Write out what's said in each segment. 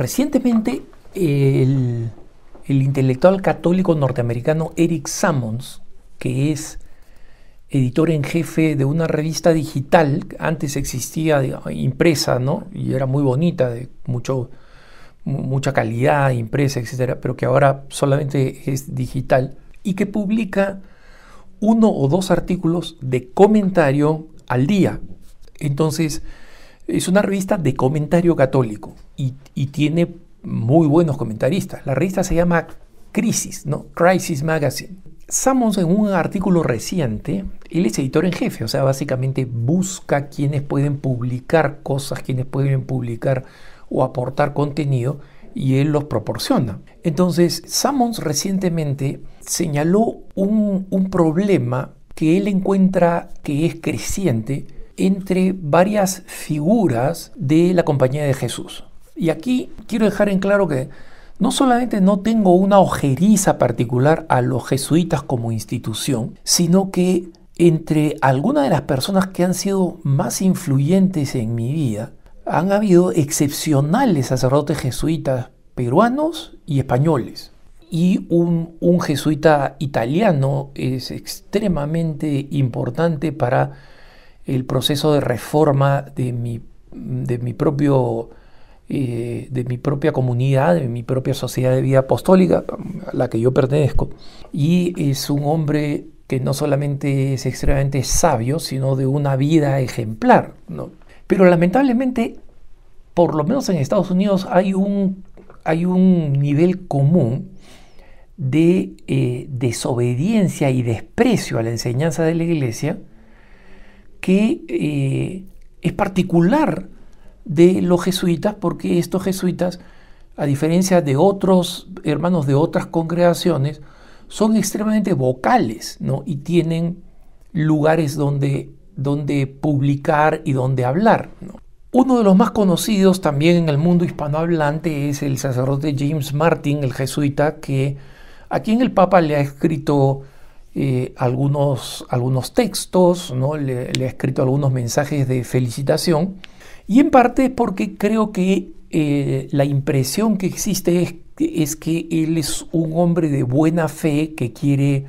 Recientemente, el, intelectual católico norteamericano Eric Sammons, que es editor en jefe de una revista digital, antes existía impresa, ¿no? Y era muy bonita, de mucho, mucha calidad, impresa, etcétera, pero que ahora solamente es digital, y que publica uno o dos artículos de comentario al día. Entonces, es una revista de comentario católico y, tiene muy buenos comentaristas. La revista se llama Crisis, ¿no? Crisis Magazine. Sammons en un artículo reciente, él es editor en jefe, o sea, básicamente busca quienes pueden publicar cosas, quienes pueden publicar o aportar contenido y él los proporciona. Entonces, Sammons recientemente señaló un, un problema que él encuentra que es creciente entre varias figuras de la compañía de Jesús. Y aquí quiero dejar en claro que no solamente no tengo una ojeriza particular a los jesuitas como institución, sino que entre algunas de las personas que han sido más influyentes en mi vida, han habido excepcionales sacerdotes jesuitas peruanos y españoles. Y un, jesuita italiano es extremadamente importante para el proceso de reforma de mi, de mi propio... Eh, de mi propia comunidad, de mi propia sociedad de vida apostólica, a la que yo pertenezco. Y es un hombre que no solamente es extremadamente sabio, sino de una vida ejemplar. ¿no? Pero lamentablemente, por lo menos en Estados Unidos, hay un, hay un nivel común de eh, desobediencia y desprecio a la enseñanza de la iglesia que eh, es particular de los jesuitas, porque estos jesuitas, a diferencia de otros hermanos de otras congregaciones, son extremadamente vocales ¿no? y tienen lugares donde, donde publicar y donde hablar. Uno de los más conocidos también en el mundo hispanohablante es el sacerdote James Martin, el jesuita, que a quien el Papa le ha escrito eh, algunos, algunos textos, ¿no? le, ha escrito algunos mensajes de felicitación, y en parte es porque creo que eh, la impresión que existe es, es, que él es un hombre de buena fe que quiere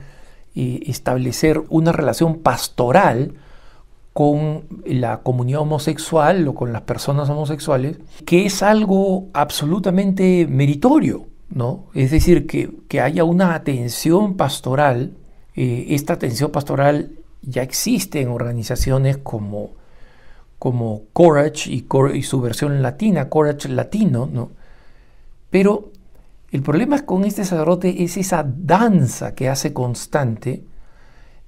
eh, establecer una relación pastoral con la comunidad homosexual o con las personas homosexuales, que es algo absolutamente meritorio, ¿no? Es decir, que, que haya una atención pastoral eh, esta atención pastoral ya existe en organizaciones como, como Courage y, y su versión latina, Courage Latino, ¿no? Pero el problema con este sacerdote es esa danza que hace constante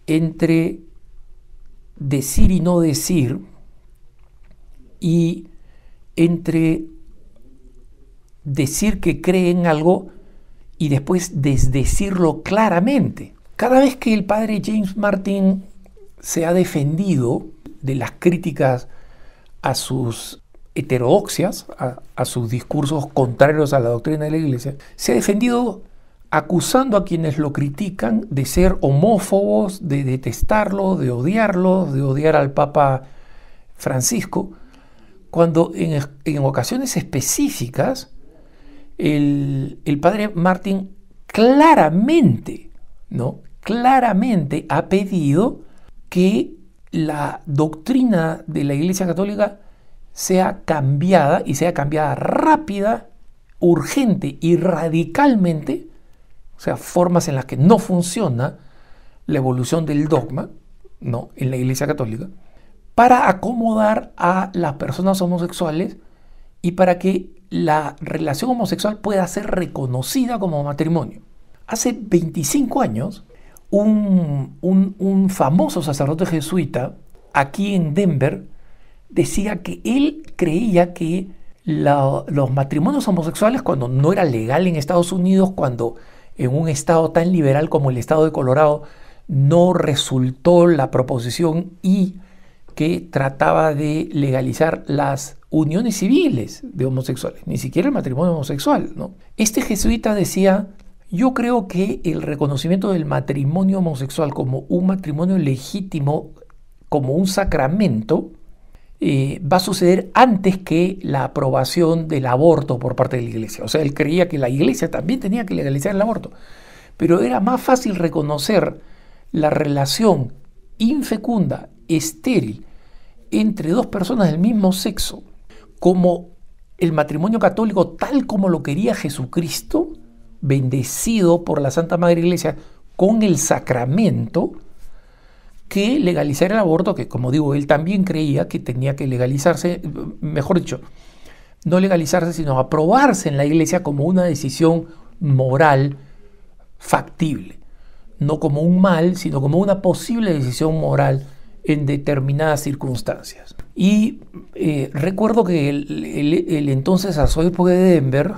entre decir y no decir y entre decir que cree en algo y después desdecirlo claramente. Cada vez que el padre James Martin se ha defendido de las críticas a sus heterodoxias, a, sus discursos contrarios a la doctrina de la Iglesia, se ha defendido acusando a quienes lo critican de ser homófobos, de detestarlo, de odiarlo, de odiar al Papa Francisco, cuando en, ocasiones específicas el, padre Martin claramente ¿no? claramente ha pedido que la doctrina de la Iglesia Católica sea cambiada y sea cambiada rápida, urgente y radicalmente, o sea, formas en las que no funciona la evolución del dogma, no, en la Iglesia Católica, para acomodar a las personas homosexuales y para que la relación homosexual pueda ser reconocida como matrimonio. Hace 25 años, un, un, famoso sacerdote jesuita aquí en Denver decía que él creía que los matrimonios homosexuales, cuando no era legal en Estados Unidos, cuando en un estado tan liberal como el estado de Colorado no resultó la proposición y que trataba de legalizar las uniones civiles de homosexuales, ni siquiera el matrimonio homosexual. ¿no? Este jesuita decía yo creo que el reconocimiento del matrimonio homosexual como un matrimonio legítimo, como un sacramento, eh, va a suceder antes que la aprobación del aborto por parte de la iglesia. O sea, él creía que la iglesia también tenía que legalizar el aborto. Pero era más fácil reconocer la relación infecunda, estéril, entre dos personas del mismo sexo, como el matrimonio católico tal como lo quería Jesucristo, bendecido por la Santa Madre Iglesia con el sacramento que legalizar el aborto, que como digo, él también creía que tenía que legalizarse, mejor dicho, no legalizarse, sino aprobarse en la iglesia como una decisión moral factible, no como un mal, sino como una posible decisión moral en determinadas circunstancias. Y eh, recuerdo que el, el entonces arzobispo de Denver,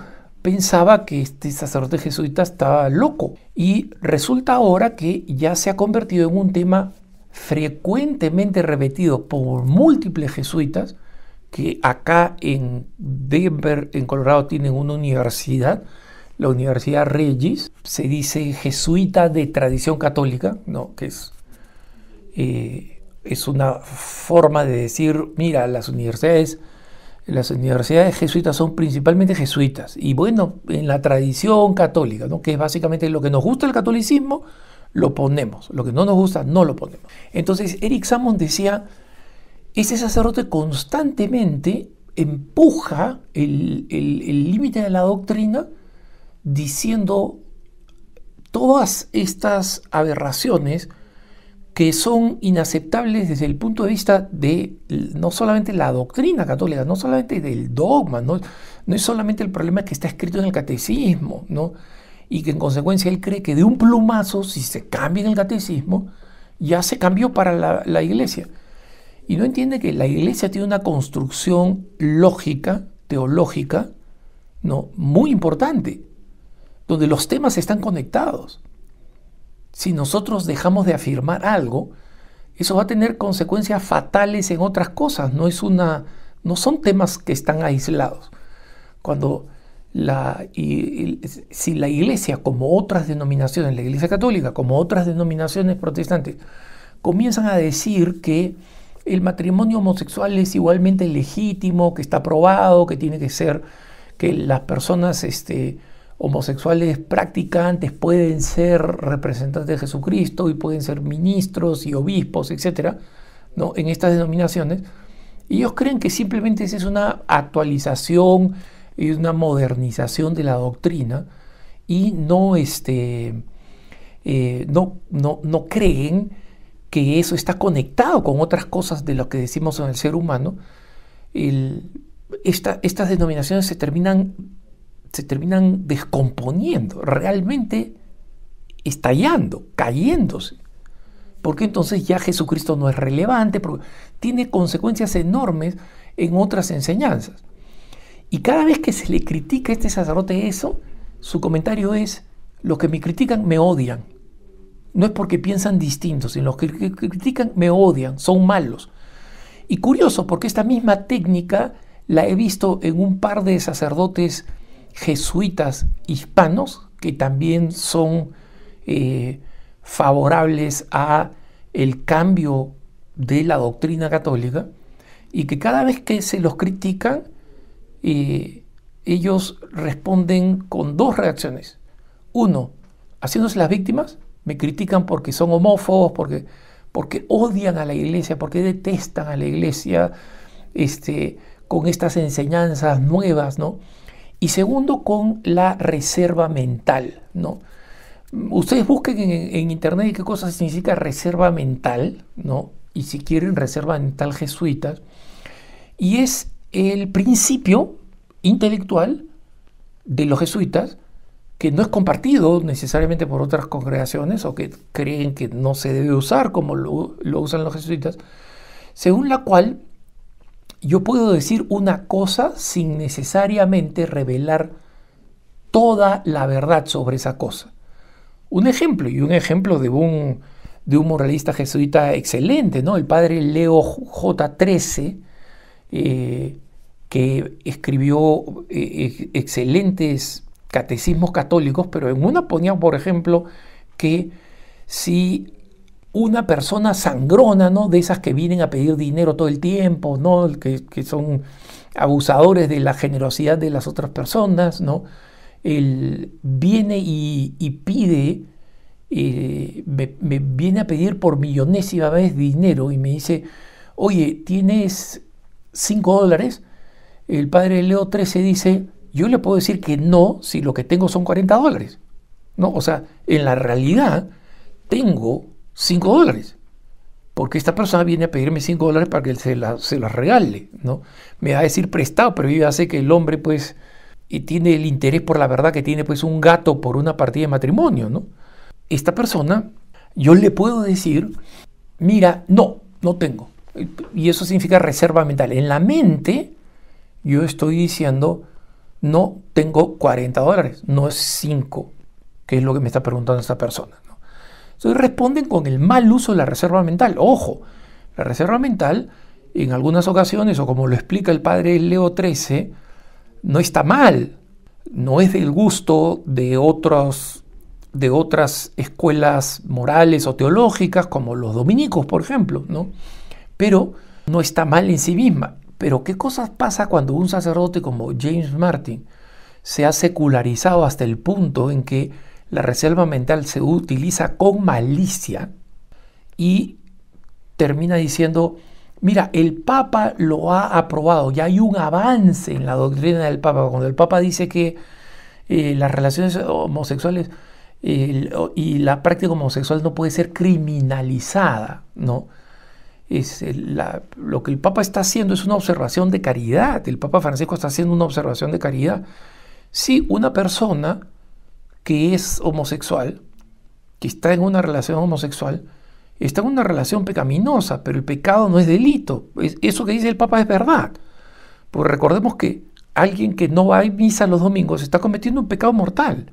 pensaba que este sacerdote jesuita estaba loco y resulta ahora que ya se ha convertido en un tema frecuentemente repetido por múltiples jesuitas que acá en Denver, en Colorado, tienen una universidad, la Universidad Regis, se dice jesuita de tradición católica, ¿no? que es, eh, es una forma de decir, mira, las universidades las universidades jesuitas son principalmente jesuitas y bueno, en la tradición católica, ¿no? que es básicamente lo que nos gusta el catolicismo, lo ponemos, lo que no nos gusta, no lo ponemos. Entonces, Eric Samon decía, ese sacerdote constantemente empuja el límite de la doctrina diciendo todas estas aberraciones, que son inaceptables desde el punto de vista de no solamente la doctrina católica, no solamente del dogma, no, no es solamente el problema que está escrito en el catecismo, ¿no? y que en consecuencia él cree que de un plumazo, si se cambia en el catecismo, ya se cambió para la, iglesia. Y no entiende que la iglesia tiene una construcción lógica, teológica, ¿no? muy importante, donde los temas están conectados si nosotros dejamos de afirmar algo, eso va a tener consecuencias fatales en otras cosas, no, es una, no son temas que están aislados. Cuando la, y, si la iglesia, como otras denominaciones, la iglesia católica, como otras denominaciones protestantes, comienzan a decir que el matrimonio homosexual es igualmente legítimo, que está aprobado, que tiene que ser, que las personas este, homosexuales practicantes pueden ser representantes de Jesucristo y pueden ser ministros y obispos, etcétera, ¿no? en estas denominaciones. ellos creen que simplemente es una actualización y una modernización de la doctrina y no, este, eh, no, no, no creen que eso está conectado con otras cosas de lo que decimos en el ser humano. estas denominaciones se terminan se terminan descomponiendo, realmente estallando, cayéndose. Porque entonces ya Jesucristo no es relevante, porque tiene consecuencias enormes en otras enseñanzas. Y cada vez que se le critica a este sacerdote eso, su comentario es, los que me critican me odian. No es porque piensan distintos, sino los que critican me odian, son malos. Y curioso, porque esta misma técnica la he visto en un par de sacerdotes jesuitas hispanos que también son eh, favorables a el cambio de la doctrina católica y que cada vez que se los critican eh, ellos responden con dos reacciones uno haciéndose las víctimas me critican porque son homófobos porque porque odian a la iglesia porque detestan a la iglesia este con estas enseñanzas nuevas no y segundo, con la reserva mental, ¿no? Ustedes busquen en, internet qué cosa significa reserva mental, ¿no? Y si quieren, reserva mental jesuita. Y es el principio intelectual de los jesuitas que no es compartido necesariamente por otras congregaciones o que creen que no se debe usar como lo, usan los jesuitas, según la cual yo puedo decir una cosa sin necesariamente revelar toda la verdad sobre esa cosa. Un ejemplo, y un ejemplo de un, de un moralista jesuita excelente, ¿no? El padre Leo j XIII, eh, que escribió eh, excelentes catecismos católicos, pero en una ponía, por ejemplo, que si una persona sangrona, ¿no? De esas que vienen a pedir dinero todo el tiempo, ¿no? Que, que son abusadores de la generosidad de las otras personas, ¿no? Él viene y, pide, eh, me, viene a pedir por millonésima vez dinero y me dice, oye, ¿tienes 5 dólares? El padre Leo 13 dice, yo le puedo decir que no si lo que tengo son 40 dólares, ¿no? O sea, en la realidad tengo 5 dólares, porque esta persona viene a pedirme 5 dólares para que se las se la regale, ¿no? Me va a decir prestado, pero yo ya sé que el hombre, pues, y tiene el interés por la verdad que tiene, pues, un gato por una partida de matrimonio, ¿no? Esta persona, yo le puedo decir, mira, no, no tengo. Y eso significa reserva mental. En la mente, yo estoy diciendo, no tengo 40 dólares, no es 5, que es lo que me está preguntando esta persona. Entonces responden con el mal uso de la reserva mental. Ojo, la reserva mental en algunas ocasiones, o como lo explica el padre Leo XIII, no está mal, no es del gusto de otros de otras escuelas morales o teológicas, como los dominicos, por ejemplo, ¿no? Pero no está mal en sí misma. Pero ¿qué cosas pasa cuando un sacerdote como James Martin se ha secularizado hasta el punto en que la reserva mental se utiliza con malicia y termina diciendo, mira, el Papa lo ha aprobado, ya hay un avance en la doctrina del Papa. Cuando el Papa dice que eh, las relaciones homosexuales y la práctica homosexual no puede ser criminalizada, ¿no? Es lo que el Papa está haciendo es una observación de caridad. El Papa Francisco está haciendo una observación de caridad. Si una persona que es homosexual, que está en una relación homosexual, está en una relación pecaminosa, pero el pecado no es delito. Eso que dice el Papa es verdad. pues recordemos que alguien que no va a misa los domingos está cometiendo un pecado mortal.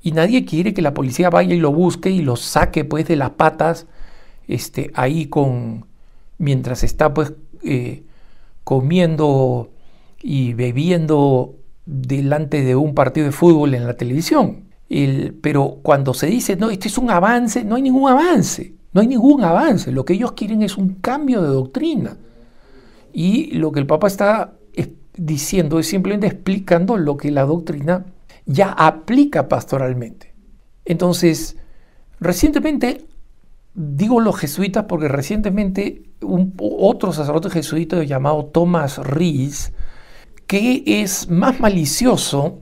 Y nadie quiere que la policía vaya y lo busque y lo saque pues de las patas este, ahí con mientras está pues eh, comiendo y bebiendo delante de un partido de fútbol en la televisión. pero cuando se dice, no, este es un avance, no hay ningún avance, no hay ningún avance. Lo que ellos quieren es un cambio de doctrina. Y lo que el Papa está diciendo es simplemente explicando lo que la doctrina ya aplica pastoralmente. Entonces, recientemente, digo los jesuitas porque recientemente otro sacerdote jesuita llamado Thomas Rees que es más malicioso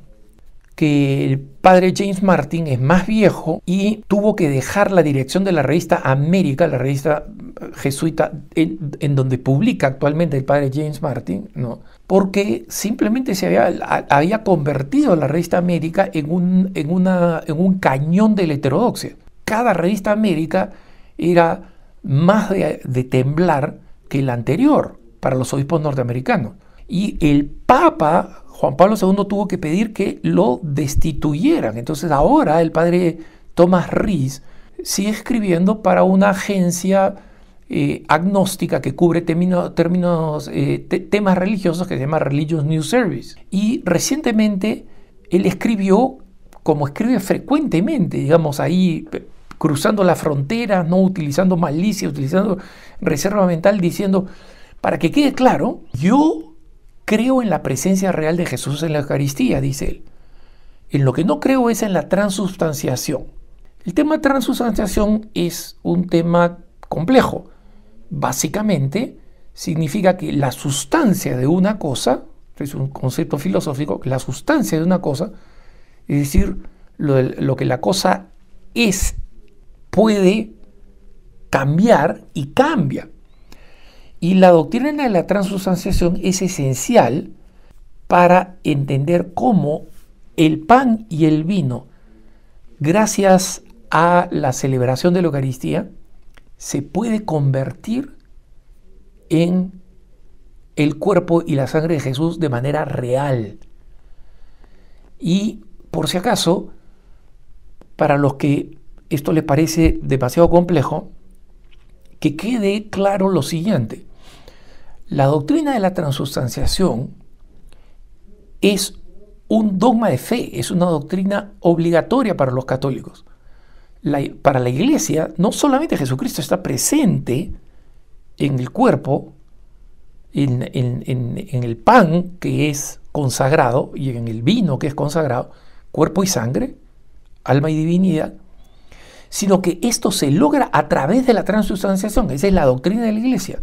que el padre James Martin es más viejo y tuvo que dejar la dirección de la revista América, la revista eh, jesuita en, donde publica actualmente el padre James Martin, ¿no? porque simplemente se había, convertido la revista América en un, cañón de la heterodoxia. Cada revista América era más de temblar que la anterior para los obispos norteamericanos y el Papa Juan Pablo II tuvo que pedir que lo destituyeran. Entonces ahora el padre Tomás Riz sigue escribiendo para una agencia eh, agnóstica que cubre términos, eh, términos temas religiosos que se llama Religious News Service. Y recientemente él escribió, como escribe frecuentemente, digamos, ahí cruzando la frontera, no utilizando malicia, utilizando reserva mental, diciendo, para que quede claro, yo Creo en la presencia real de Jesús en la Eucaristía, dice él. En lo que no creo es en la transubstanciación. El tema transustanciación es un tema complejo. Básicamente significa que la sustancia de una cosa, es un concepto filosófico, la sustancia de una cosa, es decir, lo, lo que la cosa es, puede cambiar y cambia. Y la doctrina de la transustanciación es esencial para entender cómo el pan y el vino, gracias a la celebración de la Eucaristía, se puede convertir en el cuerpo y la sangre de Jesús de manera real. Y por si acaso, para los que esto les parece demasiado complejo, que quede claro lo siguiente. La doctrina de la transustanciación es un dogma de fe, es una doctrina obligatoria para los católicos. para la iglesia, no solamente Jesucristo está presente en el cuerpo, en, en, el pan que es consagrado y en el vino que es consagrado, cuerpo y sangre, alma y divinidad, sino que esto se logra a través de la transustanciación, esa es la doctrina de la iglesia.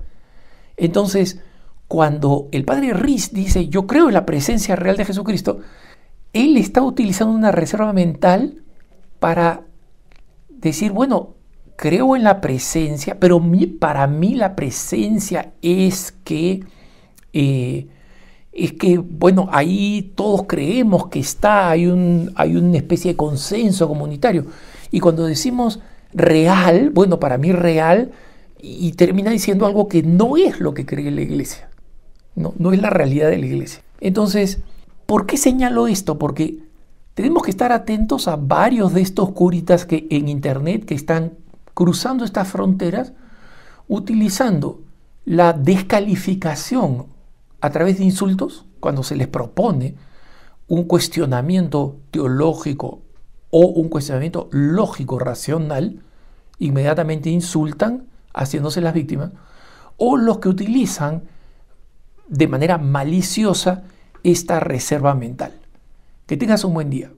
Entonces, cuando el padre Riz dice, yo creo en la presencia real de Jesucristo, él está utilizando una reserva mental para decir, bueno, creo en la presencia, pero para mí la presencia es que, eh, es que, bueno, ahí todos creemos que está, un, hay una especie de consenso comunitario. Y cuando decimos real, bueno, para mí real y termina diciendo algo que no es lo que cree la iglesia, no, no es la realidad de la iglesia. Entonces, ¿por qué señalo esto? Porque tenemos que estar atentos a varios de estos curitas que en internet que están cruzando estas fronteras utilizando la descalificación a través de insultos cuando se les propone un cuestionamiento teológico o un cuestionamiento lógico racional inmediatamente insultan haciéndose las víctimas, o los que utilizan de manera maliciosa esta reserva mental. Que tengas un buen día.